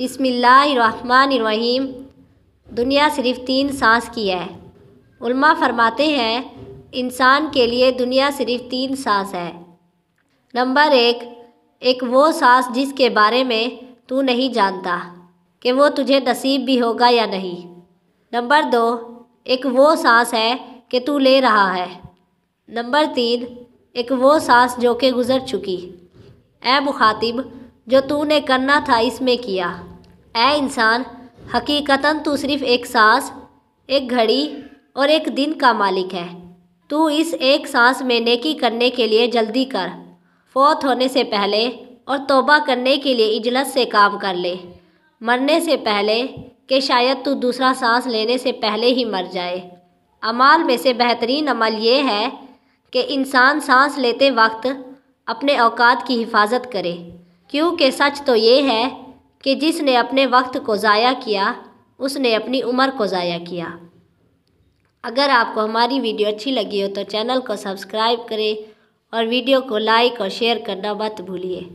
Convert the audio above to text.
बसमीम दुनिया सिर्फ तीन सांस की है उल्मा फरमाते हैं इंसान के लिए दुनिया सिर्फ तीन सांस है नंबर एक एक वो सांस जिसके बारे में तू नहीं जानता कि वो तुझे नसीब भी होगा या नहीं नंबर दो एक वो सांस है कि तू ले रहा है नंबर तीन एक वो सांस जो कि गुज़र चुकी ए मुखातिब जो तूने करना था इसमें किया ऐ इंसान हकीकतन तू सिर्फ एक सांस एक घड़ी और एक दिन का मालिक है तू इस एक सांस में नेकी करने के लिए जल्दी कर फौत होने से पहले और तोबा करने के लिए इजलत से काम कर ले मरने से पहले कि शायद तू दूसरा सांस लेने से पहले ही मर जाए अमाल में से बेहतरीन अमल ये है कि इंसान सांस लेते वक्त अपने औकात की हिफाजत करे क्योंकि सच तो ये है कि जिसने अपने वक्त को ज़ाया किया उसने अपनी उम्र को ज़ाया किया अगर आपको हमारी वीडियो अच्छी लगी हो तो चैनल को सब्सक्राइब करें और वीडियो को लाइक और शेयर करना मत भूलिए